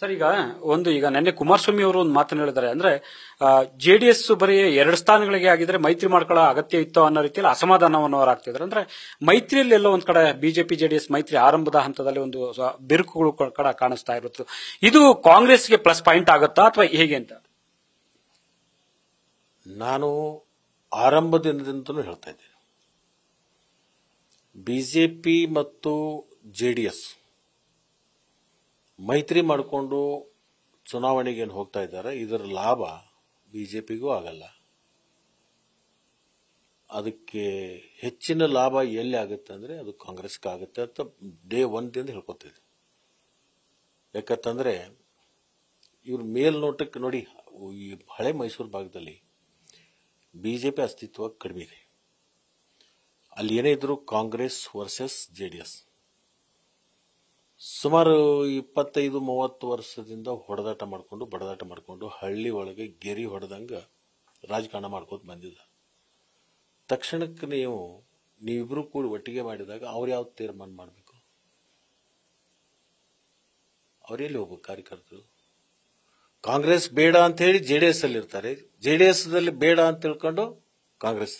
sir ಈಗ ಒಂದು ಈಗ ನಿನ್ನೆ ಕುಮಾರಸ್ವಾಮಿ ಅವರು ಒಂದು ಮಾತನ್ನು ಹೇಳಿದ್ದಾರೆ ಅಂದ್ರೆ ಜೆಡಿಎಸ್ ಬರೀ ಎರಡು ಸ್ಥಾನಗಳಿಗೆ ಆಗಿದ್ರೆ ಮೈತ್ರಿ ಮಾಡ್ಕೊಳ್ಳೋ ಅಗತ್ಯ ಇತ್ತು ಅನ್ನೋ ರೀತಿಯಲ್ಲಿ ಅಸಮಾಧಾನವನ್ನು ಅವರು ಆಗ್ತಿದ್ರು ಅಂದ್ರೆ ಮೈತ್ರಿಯಲ್ಲಿ ಎಲ್ಲೋ ಒಂದ್ ಕಡೆ ಬಿಜೆಪಿ ಜೆಡಿಎಸ್ ಮೈತ್ರಿ ಆರಂಭದ ಹಂತದಲ್ಲಿ ಒಂದು ಬಿರುಕುಗಳು ಕಡೆ ಕಾಣಿಸ್ತಾ ಇರುತ್ತೆ ಇದು ಕಾಂಗ್ರೆಸ್ಗೆ ಪ್ಲಸ್ ಪಾಯಿಂಟ್ ಆಗುತ್ತಾ ಅಥವಾ ಹೇಗೆ ಅಂತ ನಾನು ಆರಂಭದಿಂದಲೂ ಹೇಳ್ತಾ ಇದ್ದೇನೆ ಬಿಜೆಪಿ ಮತ್ತು ಜೆಡಿಎಸ್ ಮೈತ್ರಿ ಮಾಡಿಕೊಂಡು ಚುನಾವಣೆಗೆ ಏನು ಹೋಗ್ತಾ ಇದ್ದಾರೆ ಇದರ ಲಾಭ ಬಿಜೆಪಿಗೂ ಆಗಲ್ಲ ಅದಕ್ಕೆ ಹೆಚ್ಚಿನ ಲಾಭ ಎಲ್ಲಿ ಆಗುತ್ತೆ ಅಂದರೆ ಅದು ಆಗುತ್ತೆ ಅಂತ ಡೇ ದಿಂದ ಹೇಳ್ಕೊತಿದೆ ಯಾಕತ್ತಂದರೆ ಇವ್ರ ಮೇಲ್ನೋಟಕ್ಕೆ ನೋಡಿ ಈ ಹಳೆ ಮೈಸೂರು ಭಾಗದಲ್ಲಿ ಬಿ ಜೆ ಪಿ ಅಸ್ತಿತ್ವ ಕಡಿಮೆ ಇದೆ ಅಲ್ಲಿ ಏನೇ ಇದ್ರು Congress versus J D S ಸುಮಾರು ಇಪ್ಪತ್ತೈದು ಮೂವತ್ತು ವರ್ಷದಿಂದ ಹೊಡೆದಾಟ ಮಾಡಿಕೊಂಡು ಬಡದಾಟ ಮಾಡಿಕೊಂಡು ಹಳ್ಳಿ ಒಳಗೆ ಗೆರಿ ಹೊಡೆದಂಗೆ ರಾಜಕಾರಣ ಮಾಡ್ಕೋತ ಬಂದಿದ್ದ ತಕ್ಷಣಕ್ಕೆ ನೀವು ನೀವಿಬ್ರು ಕೂಡ ಒಟ್ಟಿಗೆ ಮಾಡಿದಾಗ ಅವ್ರು ಯಾವ ತೀರ್ಮಾನ ಮಾಡಬೇಕು ಎಲ್ಲಿ ಹೋಗ್ಬೇಕು ಕಾರ್ಯಕರ್ತರು ಕಾಂಗ್ರೆಸ್ ಬೇಡ ಅಂತ ಹೇಳಿ ಜೆ ಡಿ ಎಸ್ ಅಲ್ಲಿ ಇರ್ತಾರೆ ಜೆ ಡಿ ಬೇಡ ಅಂತ ತಿಳ್ಕೊಂಡು ಕಾಂಗ್ರೆಸ್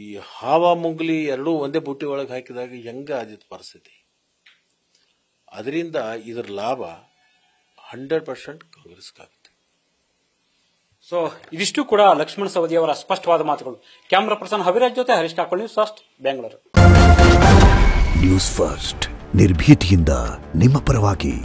ಈ ಹಾವ ಮುಂಗ್ಲಿ ಎರಡೂ ಒಂದೇ ಬುಟ್ಟಿ ಒಳಗೆ ಹಾಕಿದಾಗ ಹೆಂಗೆ ಆದಿತ್ತು ಪರಿಸ್ಥಿತಿ ಅದರಿಂದ ಇದರ ಲಾಭ ಹಂಡ್ರೆಡ್ ಪರ್ಸೆಂಟ್ ಕಾಂಗ್ರೆಸ್ಗಾಗುತ್ತೆ ಸೊ ಇದಿಷ್ಟು ಕೂಡ ಲಕ್ಷ್ಮಣ ಸವದಿಯವರ ಸ್ಪಷ್ಟವಾದ ಮಾತುಗಳು ಕ್ಯಾಮ್ರಾ ಪರ್ಸನ್ ಹವಿರಾಜ್ ಜೊತೆ Harish Kakolli news first Bengaluru news first ನಿರ್ಭೀತಿಯಿಂದ ನಿಮ್ಮ ಪರವಾಗಿ